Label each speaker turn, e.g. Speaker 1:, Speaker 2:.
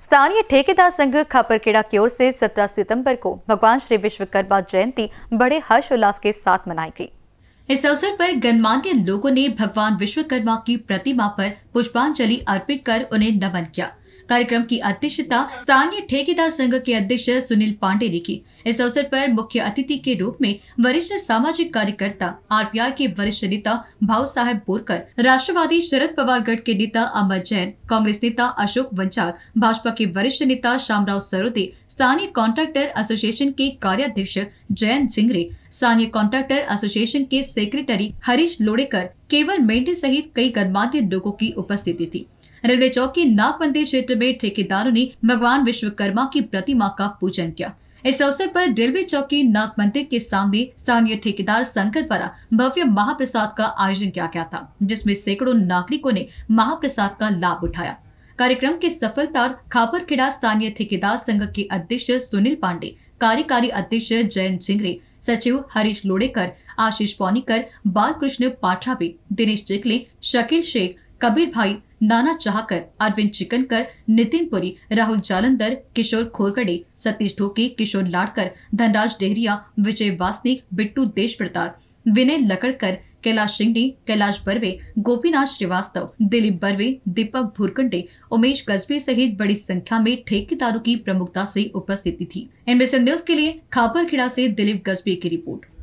Speaker 1: स्थानीय ठेकेदार संघ खापरखेड़ा की ओर से 17 सितंबर को भगवान श्री विश्वकर्मा जयंती बड़े हर्षोल्लास के साथ मनाई गई इस अवसर पर गणमान्य लोगों ने भगवान विश्वकर्मा की प्रतिमा पर पुष्पांजलि अर्पित कर उन्हें नमन किया कार्यक्रम की अध्यक्षता स्थानीय ठेकेदार संघ के अध्यक्ष सुनील पांडे ने की इस अवसर पर मुख्य अतिथि के रूप में वरिष्ठ सामाजिक कार्यकर्ता आरपीआई के वरिष्ठ नेता भाव साहेब बोरकर राष्ट्रवादी शरद पवारगढ़ के नेता अमर जैन कांग्रेस नेता अशोक वंचार भाजपा के वरिष्ठ नेता श्यामराव सरोदे स्थानीय कॉन्ट्रैक्टर एसोसिएशन के कार्याध्यक्ष जयंत सिंगरे स्थानीय कॉन्ट्रैक्टर एसोसिएशन के सेक्रेटरी हरीश लोडेकर केवल मेंढे सहित कई गणमान्य लोगों की उपस्थिति थी रेलवे चौक के नागबंदी क्षेत्र में ठेकेदारों ने भगवान विश्वकर्मा की प्रतिमा का पूजन किया इस अवसर पर रेलवे चौक के नाग मंदिर के सामने स्थानीय ठेकेदार संघ द्वारा भव्य महाप्रसाद का आयोजन किया गया था जिसमें सैकड़ों नागरिकों ने महाप्रसाद का लाभ उठाया कार्यक्रम की सफलता खापरखेड़ा स्थानीय ठेकेदार संघ के अध्यक्ष सुनील पांडे कार्यकारी अध्यक्ष जयंत झिंगरे सचिव हरीश लोडेकर आशीष पौनीकर बालकृष्ण पाठराबे दिनेश चिकले शकील शेख कबीर भाई नाना चाहकर अरविंद चिकनकर नितिन पुरी राहुल जालंधर किशोर खोरगड़े सतीश ढोके किशोर लाड़कर धनराज डेहरिया विजय वासनिक बिट्टू देश प्रताप विनय लकड़कर कैलाश शिंगडी कैलाश बर्वे गोपीनाथ श्रीवास्तव दिलीप बर्वे दीपक भूरकंडे उमेश गजबे सहित बड़ी संख्या में ठेकेदारों की प्रमुखता से उपस्थिति थी एनबीसी न्यूज के लिए खापरखेड़ा से दिलीप गजबे की रिपोर्ट